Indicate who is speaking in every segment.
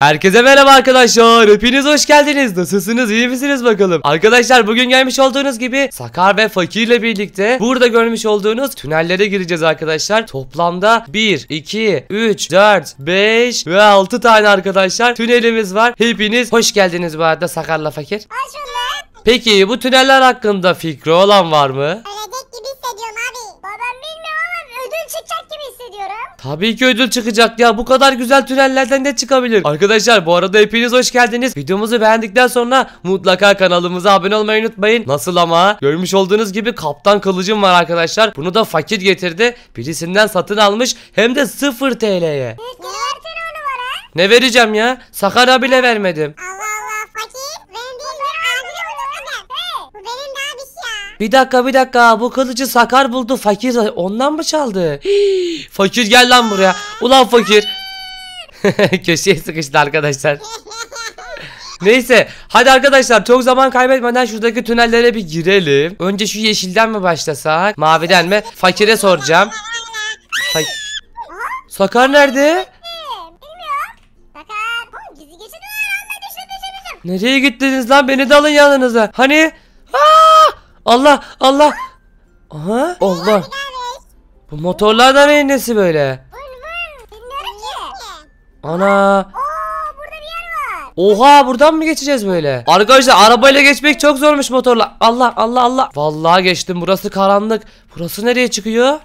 Speaker 1: Herkese merhaba arkadaşlar. Hepiniz hoş geldiniz. Nasılsınız? iyi misiniz bakalım? Arkadaşlar bugün gelmiş olduğunuz gibi Sakar ve Fakir ile birlikte burada görmüş olduğunuz tünellere gireceğiz arkadaşlar. Toplamda 1, 2, 3, 4, 5 ve 6 tane arkadaşlar tünelimiz var. Hepiniz hoş geldiniz bu arada Sakar'la Fakir. Peki bu tüneller hakkında fikri olan var mı? Evet. Tabii ki ödül çıkacak ya. Bu kadar güzel tünellerden ne çıkabilir? Arkadaşlar bu arada hepiniz hoş geldiniz. Videomuzu beğendikten sonra mutlaka kanalımıza abone olmayı unutmayın. Nasıl ama? Görmüş olduğunuz gibi kaptan kılıcım var arkadaşlar. Bunu da fakir getirdi. Birisinden satın almış hem de 0 TL'ye. Ne vereceğim ya? sakar bile vermedim. Allah. Bir dakika bir dakika bu kılıcı Sakar buldu fakir ondan mı çaldı? fakir gel lan buraya. Ulan fakir. Köşeye sıkıştı arkadaşlar. Neyse hadi arkadaşlar çok zaman kaybetmeden şuradaki tünellere bir girelim. Önce şu yeşilden mi başlasak? Maviden mi? Fakire soracağım. Fak Sakar nerede? Nereye gittiniz lan beni de alın yanınıza. Hani Allah Allah. Aha Allah. Bu motorlar da neyin nesi böyle? Ana. Oha buradan mı geçeceğiz böyle? Arkadaşlar arabayla geçmek çok zormuş motorla. Allah Allah Allah. Vallahi geçtim burası karanlık. Burası nereye çıkıyor?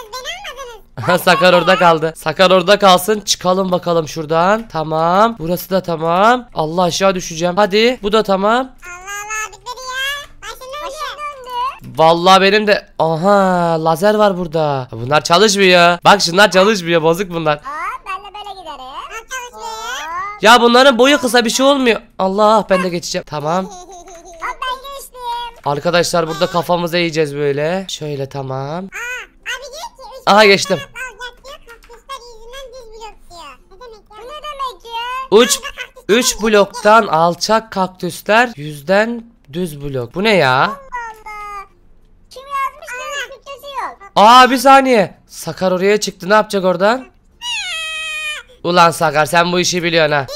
Speaker 1: Sakar orada kaldı. Sakar orada kalsın. Çıkalım bakalım şuradan. Tamam. Burası da tamam. Allah aşağı düşeceğim. Hadi. Bu da tamam. Vallahi benim de aha lazer var burada. Bunlar çalışmıyor. Bak şunlar çalışmıyor. Bozuk bunlar. Ya bunların boyu kısa bir şey olmuyor. Allah ben de geçeceğim. Tamam. Arkadaşlar burada kafamızı yiyeceğiz böyle. Şöyle tamam. Aa abi diyor üç Aha geçtim. kanat alacak bloktan alçak kaktüsler yüzden düz blok. Bu ne ya? Aa bir saniye. Sakar oraya çıktı. Ne yapacak oradan? Ulan Sakar sen bu işi biliyorsun ha.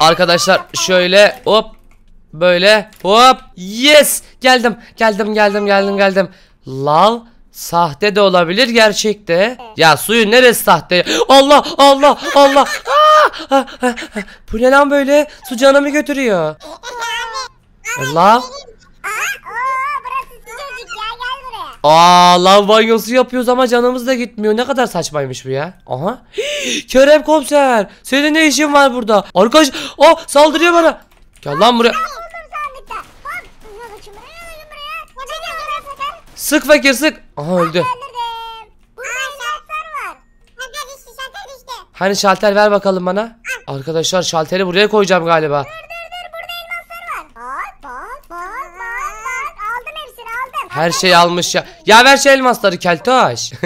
Speaker 1: Arkadaşlar şöyle hop böyle hop yes geldim geldim geldim geldim geldim lal sahte de olabilir gerçekte ya suyun neresi sahte Allah Allah Allah Aa, bu ne lan böyle su canımı götürüyor Allah. Aa lav banyosu yapıyoruz ama canımız da gitmiyor. Ne kadar saçmaymış bu ya. Aha. Kerem komiser. Senin ne işin var burada? Arkadaş. o saldırıyor bana. Gel lan buraya. Sık fakir sık. Aha öldü. Hani şalter ver bakalım bana. Arkadaşlar şalteri buraya koyacağım galiba. Her şey almış ya. Ya ver şey elmasları keltoş. Şey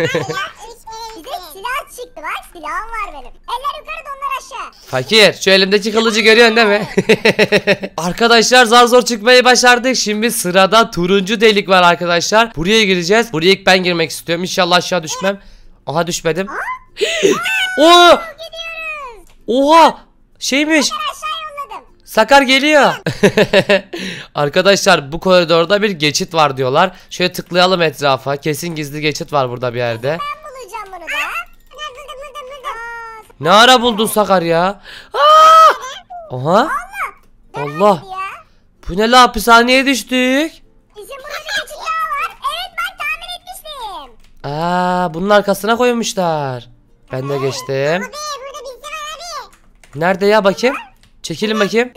Speaker 1: silah çıktı bak silahım var benim. Eller yukarı onlar aşağı. Fakir şu elimdeki kılıcı görüyorsun değil mi? arkadaşlar zar zor çıkmayı başardık. Şimdi sırada turuncu delik var arkadaşlar. Buraya gireceğiz. Buraya ilk ben girmek istiyorum. İnşallah aşağı düşmem. Aha düşmedim. Oo! Oha! Şeymiş. Sakar geliyor. Arkadaşlar bu koridorda bir geçit var diyorlar. Şöyle tıklayalım etrafa. Kesin gizli geçit var burada bir yerde. Ben bulacağım bunu Ne ara buldun Sakar ya? Aa! Oha. Allah. Bu ne la hapishaneye düştük. Evet bak tahmin etmiştim. Aa, bunun arkasına koymuşlar. Ben de geçtim. Nerede ya bakayım? Çekilin bakayım.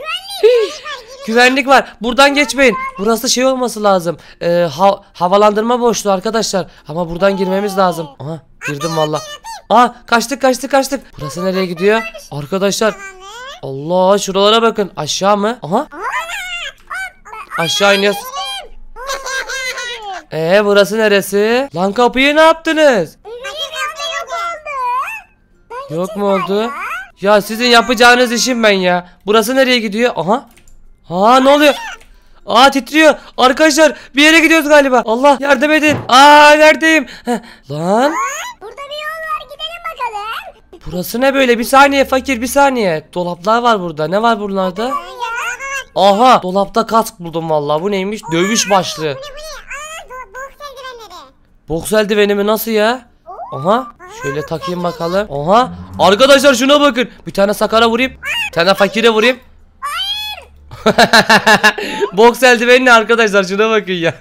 Speaker 1: Güvenlik var. Buradan geçmeyin. Burası şey olması lazım. Ee, ha havalandırma boşluğu arkadaşlar. Ama buradan girmemiz lazım. Aha girdim valla. Aa kaçtık kaçtık kaçtık. Burası nereye gidiyor? Arkadaşlar. Allah şuralara bakın. Aşağı mı? Aha. Aşağı iniyoruz. Ee burası neresi? Lan kapıyı ne yaptınız? Yok mu oldu? Ya sizin yapacağınız işim ben ya. Burası nereye gidiyor? Aha. Ha ne oluyor? Aa titriyor. Arkadaşlar bir yere gidiyoruz galiba. Allah yardım edin. Aa neredeyim? Heh. Lan. Burada bir yol var gidelim bakalım. Burası ne böyle? Bir saniye fakir bir saniye. Dolaplar var burada. Ne var buralarda? Aha dolapta kask buldum vallahi. Bu neymiş? Dövüş başlığı. Boks eldiveni mi nasıl ya? Aha şöyle takayım bakalım. Aha arkadaşlar şuna bakın. Bir tane sakara vurayım. Bir tane fakire vurayım. Boks eldivenli arkadaşlar şuna bakın ya.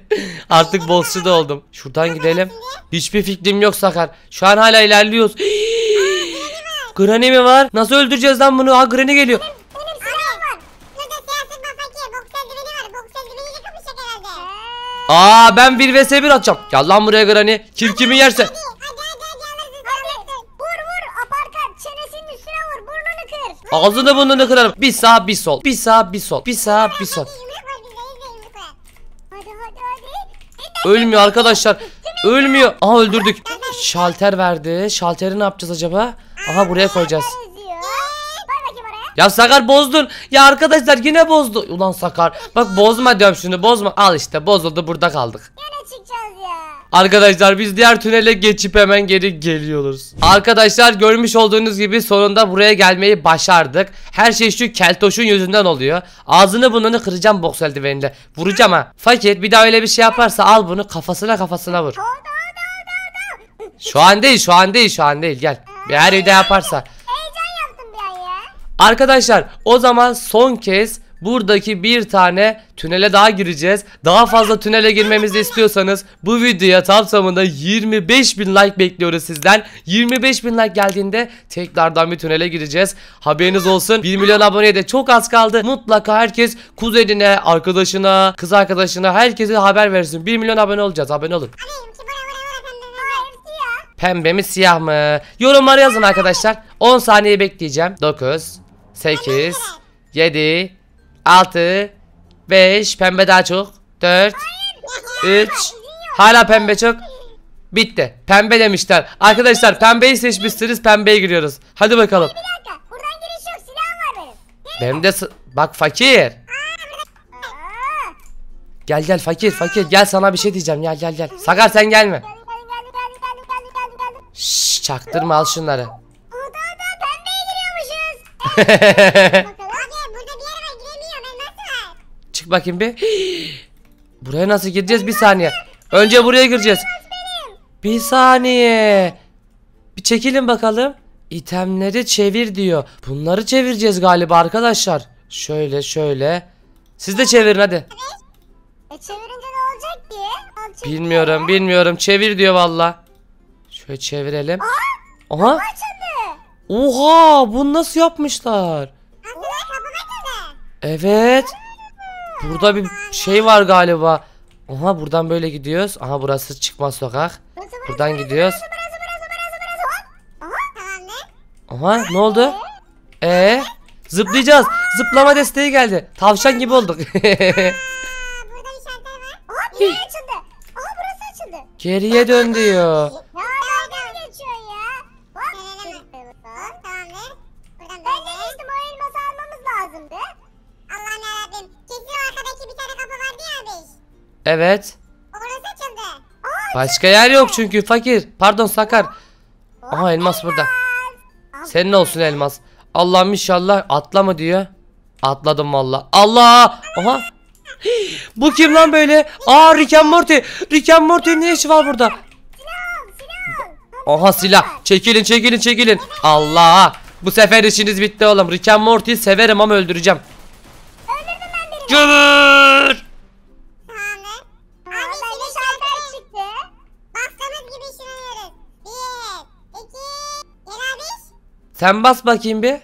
Speaker 1: Artık boksçu da oldum. Şuradan gidelim. Hiçbir fikrim yok Sakar. Şu an hala ilerliyoruz. Granny mi var? Nasıl öldüreceğiz lan bunu? Ha Granny geliyor. Aa ben 1 vs 1 atacağım. Gel lan buraya Granny. Kim kimi yerse. Ağzını burnunu kırarım. Bir sağ bir sol. Bir sağ bir sol. Bir sağ bir sol. Ölmüyor arkadaşlar. Ölmüyor. Aha öldürdük. Şalter verdi. Şalteri ne yapacağız acaba? Aha buraya koyacağız. Ya Sakar bozdun. Ya arkadaşlar yine bozdu. Ulan Sakar. Bak bozma diyorum şunu bozma. Al işte bozuldu burada kaldık. Yine çıkacağız. Arkadaşlar biz diğer tünele geçip hemen geri geliyoruz. Arkadaşlar görmüş olduğunuz gibi sonunda buraya gelmeyi başardık. Her şey şu keltoşun yüzünden oluyor. Ağzını burnunu kıracağım boks eldivenle. Vuracağım ha. Fakir bir daha öyle bir şey yaparsa al bunu kafasına kafasına vur. Şu an değil şu an değil şu an değil gel. Bir her evde yaparsa. Arkadaşlar o zaman son kez buradaki bir tane tünele daha gireceğiz. Daha fazla tünele girmemizi istiyorsanız bu videoya tamamında 25 bin like bekliyoruz sizden. 25 bin like geldiğinde tekrardan bir tünele gireceğiz. Haberiniz olsun. 1 milyon aboneye de çok az kaldı. Mutlaka herkes kuzenine, arkadaşına, kız arkadaşına herkese haber versin. 1 milyon abone olacağız. Abone olun. Pembe mi siyah mı? Yorumları yazın arkadaşlar. 10 saniye bekleyeceğim. 9, 8, 7, 6 5 pembe daha çok 4 3 Hala pembe çok Bitti pembe demişler Arkadaşlar pembeyi seçmişsiniz pembeye giriyoruz Hadi bakalım Buradan benim de bak fakir Gel gel fakir fakir gel sana bir şey diyeceğim gel gel gel Sakar sen gelme Şşş çaktırma al şunları Oda oda pembeye giriyormuşuz Çık bakayım bir. Buraya nasıl gireceğiz? Bir saniye. Önce buraya gireceğiz. Bir saniye. Bir çekelim bakalım. İtemleri çevir diyor. Bunları çevireceğiz galiba arkadaşlar. Şöyle şöyle. Siz de çevirin hadi. E çevirince ne olacak ki? bilmiyorum bilmiyorum. Çevir diyor valla. Şöyle çevirelim. Aa, Aha. Oha bunu nasıl yapmışlar? Aslında, evet. Burada bir şey var galiba. Oha buradan böyle gidiyoruz. Aha burası çıkmaz sokak. Buradan gidiyoruz. Aha ne oldu? Ee? ee zıplayacağız. Zıplama desteği geldi. Tavşan gibi olduk. Burada işaretler var. burası açıldı. Geriye dön diyor. Evet. Orası açıldı. Aa, Başka yer yok çünkü fakir. Pardon Sakar. Aha elmas burada. Senin olsun elmas. Allah'ım inşallah atlama diyor. Atladım valla. Allah! Aha! Bu kim lan böyle? Aa Rick and Morty. Rick and Morty'nin ne işi var burada? Aha silah. Çekilin çekilin çekilin. Allah! Bu sefer işiniz bitti oğlum. Rick and Morty'yi severim ama öldüreceğim. Öldürdüm ben birini. Cıvır! Sen bas bakayım bir.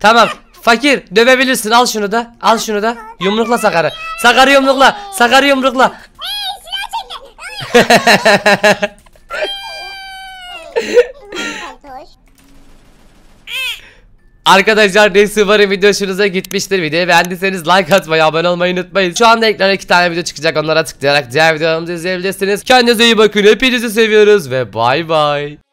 Speaker 1: Tamam. Fakir dövebilirsin. Al şunu da. Al şunu da. Yumrukla Sakar'ı. Sakar'ı yumrukla. Sakar'ı yumrukla. Arkadaşlar Reis umarım video hoşunuza gitmiştir. Videoyu beğendiyseniz like atmayı, abone olmayı unutmayın. Şu anda ekrana iki tane video çıkacak. Onlara tıklayarak diğer videolarımızı izleyebilirsiniz. Kendinize iyi bakın. Hepinizi seviyoruz ve bay bay.